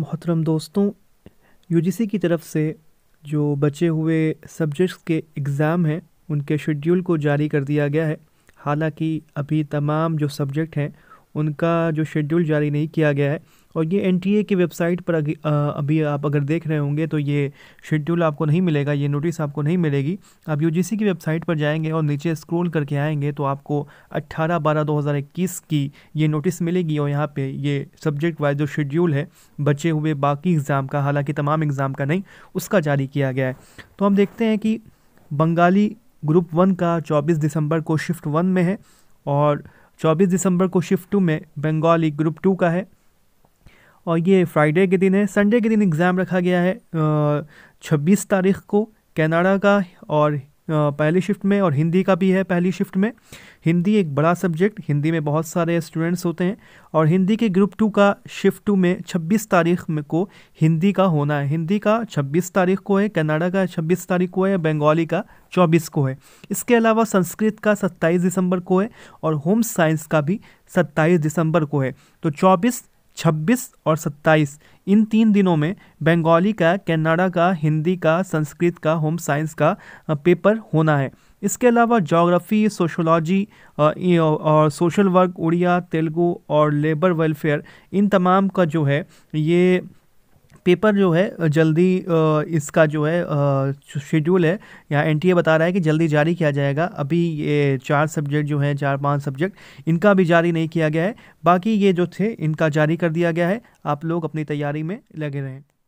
मोहतरम दोस्तों यूजीसी की तरफ से जो बचे हुए सब्जेक्ट्स के एग्ज़ाम हैं उनके शेड्यूल को जारी कर दिया गया है हालांकि अभी तमाम जो सब्जेक्ट हैं उनका जो शेड्यूल जारी नहीं किया गया है और ये एन की वेबसाइट पर अभी, अभी आप अगर देख रहे होंगे तो ये शेड्यूल आपको नहीं मिलेगा ये नोटिस आपको नहीं मिलेगी आप यू की वेबसाइट पर जाएंगे और नीचे स्क्रॉल करके आएंगे तो आपको 18 बारह 2021 की ये नोटिस मिलेगी और यहाँ पे ये सब्जेक्ट वाइज जो शेड्यूल है बचे हुए बाकी एग्ज़ाम का हालाँकि तमाम एग्ज़ाम का नहीं उसका जारी किया गया है तो हम देखते हैं कि बंगाली ग्रुप वन का चौबीस दिसंबर को शिफ्ट वन में है और 24 दिसंबर को शिफ्ट टू में बंगाली ग्रुप टू का है और ये फ्राइडे के दिन है संडे के दिन एग्ज़ाम रखा गया है छब्बीस तारीख को कनाडा का और पहली शिफ्ट में और हिंदी का भी है पहली शिफ्ट में हिंदी एक बड़ा सब्जेक्ट हिंदी में बहुत सारे स्टूडेंट्स होते हैं और हिंदी के ग्रुप टू का शिफ्ट टू में छब्बीस तारीख में को हिंदी का होना है हिंदी का छब्बीस तारीख को है कनाडा का छब्बीस तारीख को है बंगाली का चौबीस को है इसके अलावा संस्कृत का सत्ताईस दिसंबर को है और होम साइंस का भी सत्ताईस दिसंबर को है तो चौबीस 26 और 27 इन तीन दिनों में बंगाली का कन्नाडा का हिंदी का संस्कृत का होम साइंस का पेपर होना है इसके अलावा जोग्राफ़ी सोशोलॉजी और सोशल वर्क उड़िया तेलुगू और लेबर वेलफेयर इन तमाम का जो है ये पेपर जो है जल्दी इसका जो है शेड्यूल है यहाँ एन बता रहा है कि जल्दी जारी किया जाएगा अभी ये चार सब्जेक्ट जो हैं चार पांच सब्जेक्ट इनका भी जारी नहीं किया गया है बाकी ये जो थे इनका जारी कर दिया गया है आप लोग अपनी तैयारी में लगे रहें